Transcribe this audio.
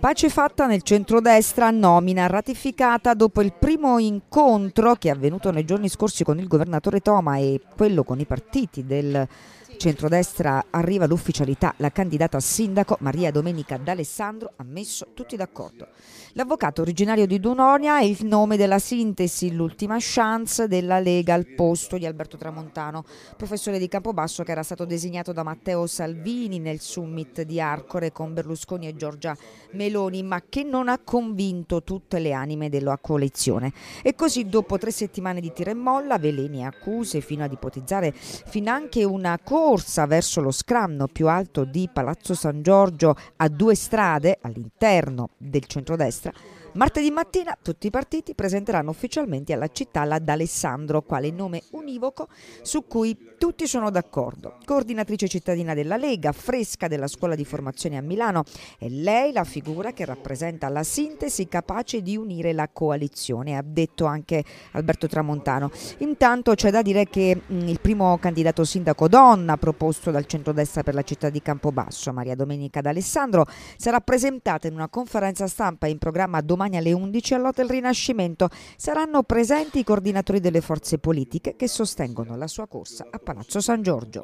Pace fatta nel centrodestra, nomina ratificata dopo il primo incontro che è avvenuto nei giorni scorsi con il governatore Toma e quello con i partiti del Centrodestra arriva l'ufficialità, la candidata a sindaco Maria Domenica D'Alessandro ha messo tutti d'accordo. L'avvocato originario di Dunonia è il nome della sintesi, l'ultima chance della Lega al posto di Alberto Tramontano, professore di Campobasso che era stato designato da Matteo Salvini nel summit di Arcore con Berlusconi e Giorgia Meloni, ma che non ha convinto tutte le anime della coalizione. E così dopo tre settimane di tira e molla, veleni e accuse, fino ad ipotizzare finanche una coalizione corsa verso lo scranno più alto di Palazzo San Giorgio a due strade all'interno del centrodestra, martedì mattina tutti i partiti presenteranno ufficialmente alla città la D'Alessandro, quale nome univoco su cui tutti sono d'accordo. Coordinatrice cittadina della Lega, fresca della scuola di formazione a Milano, è lei la figura che rappresenta la sintesi capace di unire la coalizione, ha detto anche Alberto Tramontano. Intanto c'è da dire che mm, il primo candidato sindaco donna, proposto dal centrodestra per la città di Campobasso, Maria Domenica D'Alessandro, sarà presentata in una conferenza stampa in programma domani alle 11 all'Hotel Rinascimento. Saranno presenti i coordinatori delle forze politiche che sostengono la sua corsa a Palazzo San Giorgio.